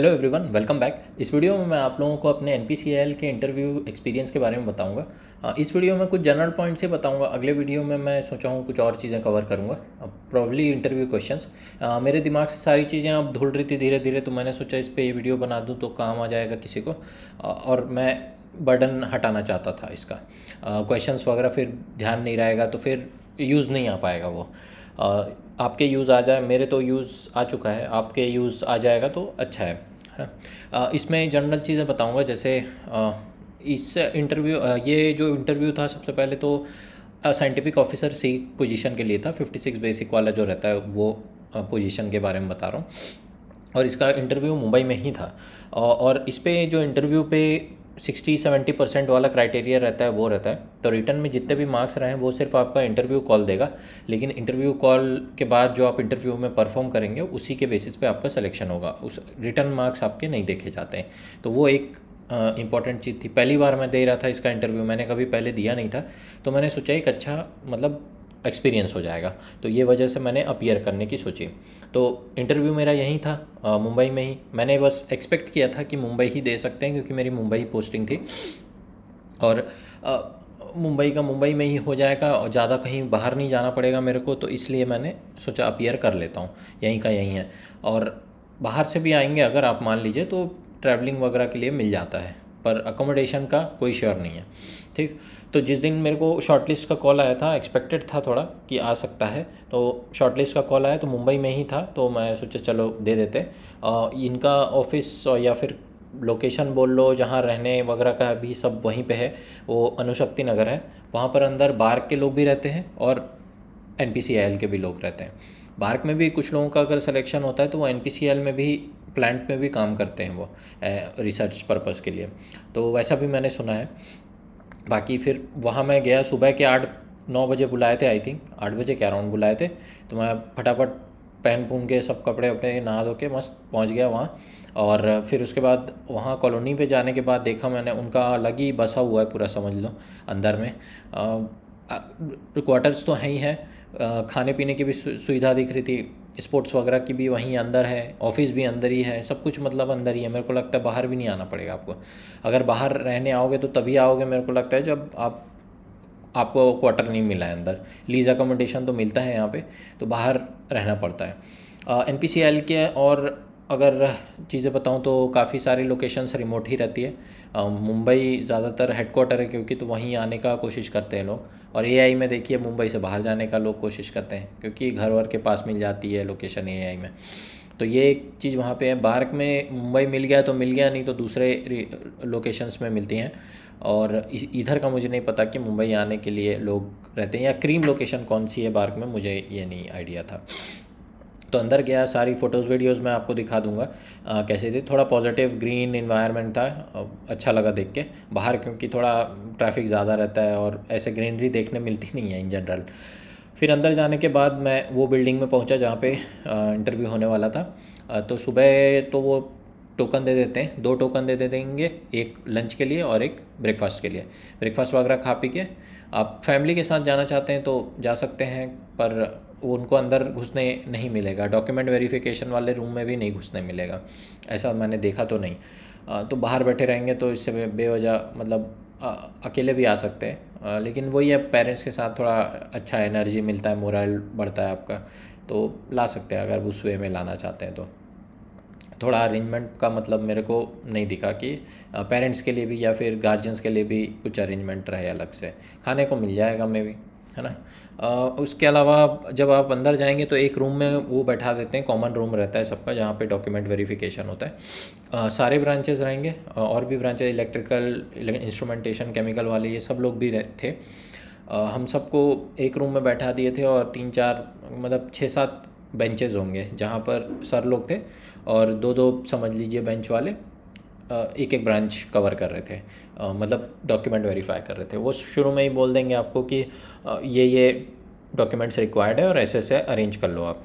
hello everyone welcome back इस video में मैं आप लोगों को अपने एन के इंटरव्यू एक्सपीरियंस के बारे में बताऊंगा इस वीडियो में कुछ जनरल पॉइंट्स ही बताऊंगा अगले वीडियो में मैं सोचा हूँ कुछ और चीज़ें कवर करूँगा प्रॉब्ली इंटरव्यू क्वेश्चंस मेरे दिमाग से सारी चीज़ें अब धुल रही थी धीरे धीरे तो मैंने सोचा इस पर ये वीडियो बना दूँ तो काम आ जाएगा किसी को और मैं बर्डन हटाना चाहता था इसका क्वेश्चन वगैरह फिर ध्यान नहीं रहेगा तो फिर यूज़ नहीं आ पाएगा वो आपके यूज़ आ जाए मेरे तो यूज़ आ चुका है आपके यूज़ आ जाएगा तो अच्छा है है ना इसमें जनरल चीज़ें बताऊंगा जैसे इस इंटरव्यू ये जो इंटरव्यू था सबसे पहले तो साइंटिफिक ऑफिसर सी पोजीशन के लिए था 56 बेसिक वाला जो रहता है वो पोजीशन के बारे में बता रहा हूँ और इसका इंटरव्यू मुंबई में ही था और इस पर जो इंटरव्यू पे सिक्सटी सेवेंटी परसेंट वाला क्राइटेरिया रहता है वो रहता है तो रिटर्न में जितने भी मार्क्स रहे हैं वो सिर्फ आपका इंटरव्यू कॉल देगा लेकिन इंटरव्यू कॉल के बाद जो आप इंटरव्यू में परफॉर्म करेंगे उसी के बेसिस पे आपका सिलेक्शन होगा उस रिटर्न मार्क्स आपके नहीं देखे जाते हैं तो वो एक इंपॉर्टेंट चीज़ थी पहली बार मैं दे रहा था इसका इंटरव्यू मैंने कभी पहले दिया नहीं था तो मैंने सोचा एक अच्छा मतलब एक्सपीरियंस हो जाएगा तो ये वजह से मैंने अपीयर करने की सोची तो इंटरव्यू मेरा यहीं था मुंबई में ही मैंने बस एक्सपेक्ट किया था कि मुंबई ही दे सकते हैं क्योंकि मेरी मुंबई पोस्टिंग थी और मुंबई का मुंबई में ही हो जाएगा और ज़्यादा कहीं बाहर नहीं जाना पड़ेगा मेरे को तो इसलिए मैंने सोचा अपीयर कर लेता हूँ यहीं का यहीं है और बाहर से भी आएंगे अगर आप मान लीजिए तो ट्रैवलिंग वगैरह के लिए मिल जाता है पर अकोमोडेशन का कोई श्योर नहीं है ठीक तो जिस दिन मेरे को शॉर्ट लिस्ट का कॉल आया था एक्सपेक्टेड था थोड़ा कि आ सकता है तो शॉर्ट लिस्ट का कॉल आया तो मुंबई में ही था तो मैं सोचा चलो दे देते आ, इनका ऑफिस या फिर लोकेशन बोल लो जहाँ रहने वगैरह का भी सब वहीं पे है वो अनुशक्ति नगर है वहाँ पर अंदर बार के लोग भी रहते हैं और एन के भी लोग रहते हैं भारत में भी कुछ लोगों का अगर सिलेक्शन होता है तो वो एन में भी प्लांट में भी काम करते हैं वो रिसर्च पर्पज़ के लिए तो वैसा भी मैंने सुना है बाकी फिर वहाँ मैं गया सुबह के आठ नौ बजे बुलाए थे आई थिंक आठ बजे के अराउंड बुलाए थे तो मैं फटाफट पहन पहन के सब कपड़े अपने नहा धो के मस्त पहुँच गया वहाँ और फिर उसके बाद वहाँ कॉलोनी पे जाने के बाद देखा मैंने उनका अलग ही बसा हुआ है पूरा समझ लो अंदर में क्वार्टर्स तो हैं ही हैं खाने पीने की भी सुविधा दिख रही थी स्पोर्ट्स वगैरह की भी वहीं अंदर है ऑफिस भी अंदर ही है सब कुछ मतलब अंदर ही है मेरे को लगता है बाहर भी नहीं आना पड़ेगा आपको अगर बाहर रहने आओगे तो तभी आओगे मेरे को लगता है जब आप आपको क्वार्टर नहीं मिला है अंदर लीज अकोमोडेशन तो मिलता है यहाँ पे तो बाहर रहना पड़ता है एन एल के और अगर चीज़ें बताऊँ तो काफ़ी सारी लोकेशंस रिमोट ही रहती है मुंबई ज़्यादातर हेडकोार्टर है क्योंकि तो वहीं आने का कोशिश करते हैं लोग और ए में देखिए मुंबई से बाहर जाने का लोग कोशिश करते हैं क्योंकि घर वर के पास मिल जाती है लोकेशन ए में तो ये एक चीज़ वहाँ पे है बार्क में मुंबई मिल गया तो मिल गया नहीं तो दूसरे लोकेशंस में मिलती हैं और इधर का मुझे नहीं पता कि मुंबई आने के लिए लोग रहते हैं या क्रीम लोकेशन कौन सी है बार्क में मुझे ये नहीं आइडिया था तो अंदर गया सारी फ़ोटोज़ वीडियोज़ मैं आपको दिखा दूंगा आ, कैसे थे थोड़ा पॉजिटिव ग्रीन इन्वायरमेंट था अच्छा लगा देख के बाहर क्योंकि थोड़ा ट्रैफिक ज़्यादा रहता है और ऐसे ग्रीनरी देखने मिलती नहीं है इन जनरल फिर अंदर जाने के बाद मैं वो बिल्डिंग में पहुंचा जहाँ पे इंटरव्यू होने वाला था आ, तो सुबह तो वो टोकन दे देते हैं दो टोकन दे दे देंगे एक लंच के लिए और एक ब्रेकफास्ट के लिए ब्रेकफास्ट वगैरह खा पी के आप फैमिली के साथ जाना चाहते हैं तो जा सकते हैं पर उनको अंदर घुसने नहीं मिलेगा डॉक्यूमेंट वेरिफिकेशन वाले रूम में भी नहीं घुसने मिलेगा ऐसा मैंने देखा तो नहीं तो बाहर बैठे रहेंगे तो इससे बेवजह मतलब अकेले भी आ सकते हैं लेकिन वही है पेरेंट्स के साथ थोड़ा अच्छा एनर्जी मिलता है मोरल बढ़ता है आपका तो ला सकते हैं अगर उस वे में लाना चाहते हैं तो थोड़ा अरेंजमेंट का मतलब मेरे को नहीं दिखा कि पेरेंट्स के लिए भी या फिर गार्जियंस के लिए भी कुछ अरेंजमेंट रहे अलग से खाने को मिल जाएगा मे भी है ना आ, उसके अलावा जब आप अंदर जाएंगे तो एक रूम में वो बैठा देते हैं कॉमन रूम रहता है सबका जहाँ पे डॉक्यूमेंट वेरिफिकेशन होता है आ, सारे ब्रांचेस रहेंगे और भी ब्रांचेज इलेक्ट्रिकल इंस्ट्रूमेंटेशन केमिकल वाले ये सब लोग भी थे आ, हम सबको एक रूम में बैठा दिए थे और तीन चार मतलब छः सात बेंचेज होंगे जहाँ पर सर लोग थे और दो दो समझ लीजिए बेंच वाले एक एक ब्रांच कवर कर रहे थे मतलब डॉक्यूमेंट वेरीफाई कर रहे थे वो शुरू में ही बोल देंगे आपको कि ये ये डॉक्यूमेंट्स रिक्वायर्ड है और ऐसे ऐसे अरेंज कर लो आप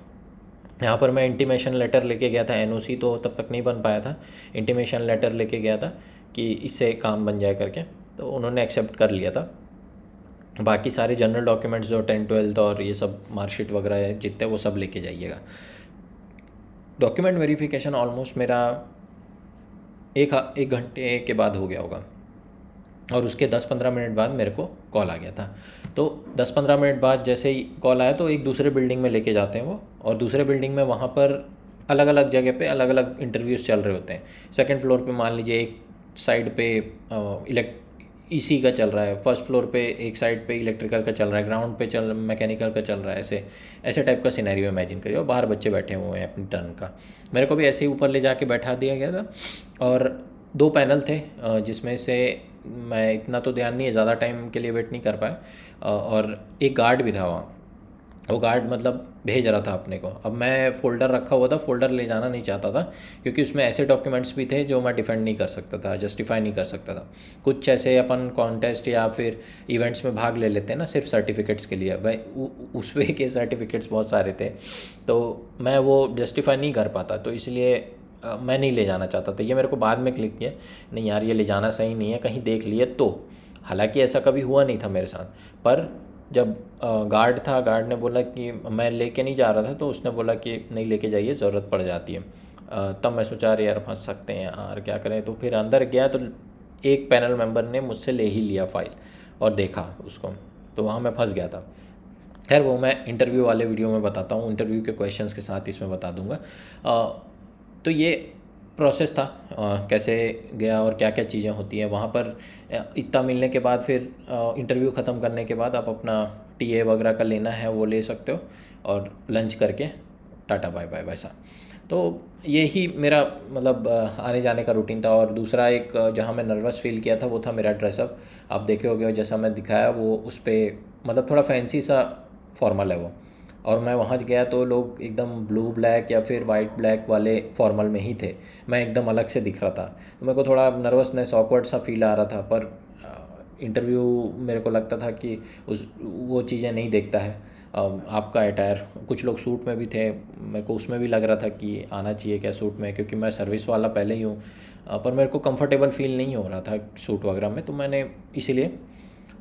यहाँ पर मैं इंटीमेशन लेटर लेके गया था एनओसी तो तब तक नहीं बन पाया था इंटीमेशन लेटर लेके गया था कि इससे काम बन जाए करके तो उन्होंने एक्सेप्ट कर लिया था बाकी सारे जनरल डॉक्यूमेंट्स जो टेंथ ट्वेल्थ और ये सब मार्कशीट वगैरह जितने वो सब लेके जाइएगा डॉक्यूमेंट वेरिफिकेशन ऑलमोस्ट मेरा एक एक घंटे के बाद हो गया होगा और उसके 10-15 मिनट बाद मेरे को कॉल आ गया था तो 10-15 मिनट बाद जैसे ही कॉल आया तो एक दूसरे बिल्डिंग में लेके जाते हैं वो और दूसरे बिल्डिंग में वहाँ पर अलग अलग जगह पे अलग अलग इंटरव्यूज़ चल रहे होते हैं सेकंड फ्लोर पे मान लीजिए एक साइड पे इलेक्ट इसी का चल रहा है फर्स्ट फ्लोर पे एक साइड पे इलेक्ट्रिकल का चल रहा है ग्राउंड पे चल मैकेनिकल का चल रहा है ऐसे ऐसे टाइप का सिनेरियो इमेजिन करिए और बाहर बच्चे बैठे हुए हैं अपनी टर्न का मेरे को भी ऐसे ही ऊपर ले जाके बैठा दिया गया था और दो पैनल थे जिसमें से मैं इतना तो ध्यान नहीं है ज़्यादा टाइम के लिए वेट नहीं कर पाया और एक गार्ड भी था वहाँ वो गार्ड मतलब भेज रहा था अपने को अब मैं फ़ोल्डर रखा हुआ था फ़ोल्डर ले जाना नहीं चाहता था क्योंकि उसमें ऐसे डॉक्यूमेंट्स भी थे जो मैं डिफेंड नहीं कर सकता था जस्टिफाई नहीं कर सकता था कुछ ऐसे अपन कॉन्टेस्ट या फिर इवेंट्स में भाग ले लेते हैं ना सिर्फ सर्टिफिकेट्स के लिए भाई उस वे के सर्टिफिकेट्स बहुत सारे थे तो मैं वो जस्टिफाई नहीं कर पाता तो इसलिए मैं नहीं ले जाना चाहता था ये मेरे को बाद में क्लिक किया नहीं यार ये ले जाना सही नहीं है कहीं देख लिए तो हालांकि ऐसा कभी हुआ नहीं था मेरे साथ पर जब गार्ड था गार्ड ने बोला कि मैं लेके नहीं जा रहा था तो उसने बोला कि नहीं लेके जाइए ज़रूरत पड़ जाती है तब मैं सोचा अरे यार फंस सकते हैं यार क्या करें तो फिर अंदर गया तो एक पैनल मेंबर ने मुझसे ले ही लिया फाइल और देखा उसको तो वहाँ मैं फंस गया था खैर वो मैं इंटरव्यू वाले वीडियो में बताता हूँ इंटरव्यू के क्वेश्चंस के साथ इसमें बता दूँगा तो ये प्रोसेस था आ, कैसे गया और क्या क्या चीज़ें होती हैं वहाँ पर इतना मिलने के बाद फिर इंटरव्यू ख़त्म करने के बाद आप अपना ए वगैरह का लेना है वो ले सकते हो और लंच करके टाटा बाय बाय वैसा तो ये ही मेरा मतलब आने जाने का रूटीन था और दूसरा एक जहाँ मैं नर्वस फील किया था वो था मेरा ड्रेसअप आप देखे गए जैसा मैं दिखाया वो उस पर मतलब थोड़ा फैंसी सा फॉर्मल है वो और मैं वहाँ गया तो लोग एकदम ब्लू ब्लैक या फिर वाइट ब्लैक वाले फॉर्मल में ही थे मैं एकदम अलग से दिख रहा था तो मेरे को थोड़ा नर्वसनेस ऑकवर्ड सा फील आ रहा था पर इंटरव्यू मेरे को लगता था कि उस वो चीज़ें नहीं देखता है आपका अटायर कुछ लोग सूट में भी थे मेरे को उसमें भी लग रहा था कि आना चाहिए क्या सूट में क्योंकि मैं सर्विस वाला पहले ही हूँ पर मेरे को कंफर्टेबल फील नहीं हो रहा था सूट वगैरह में तो मैंने इसीलिए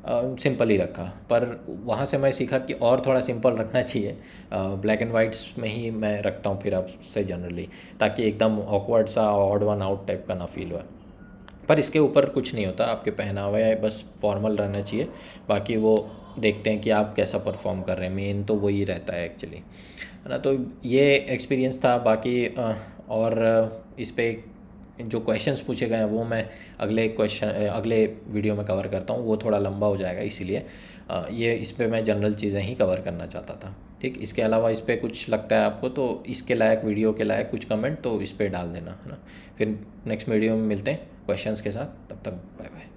सिंपल ही रखा पर वहाँ से मैं सीखा कि और थोड़ा सिंपल रखना चाहिए ब्लैक एंड वाइट्स में ही मैं रखता हूँ फिर अब से जनरली ताकि एकदम ऑकवर्ड सा ऑड वन आउट टाइप का ना फील हो पर इसके ऊपर कुछ नहीं होता आपके पहनावे है बस फॉर्मल रहना चाहिए बाकी वो देखते हैं कि आप कैसा परफॉर्म कर रहे हैं मेन तो वही रहता है एक्चुअली है ना तो ये एक्सपीरियंस था बाकी और इस पर जो क्वेश्चंस पूछे गए हैं वो मैं अगले क्वेश्चन अगले वीडियो में कवर करता हूँ वो थोड़ा लंबा हो जाएगा इसीलिए ये इस पर मैं जनरल चीज़ें ही कवर करना चाहता था ठीक इसके अलावा इस पर कुछ लगता है आपको तो इसके लायक वीडियो के लायक कुछ कमेंट तो इस पर डाल देना है ना फिर नेक्स्ट वीडियो में मिलते हैं क्वेश्चंस के साथ तब तक बाय बाय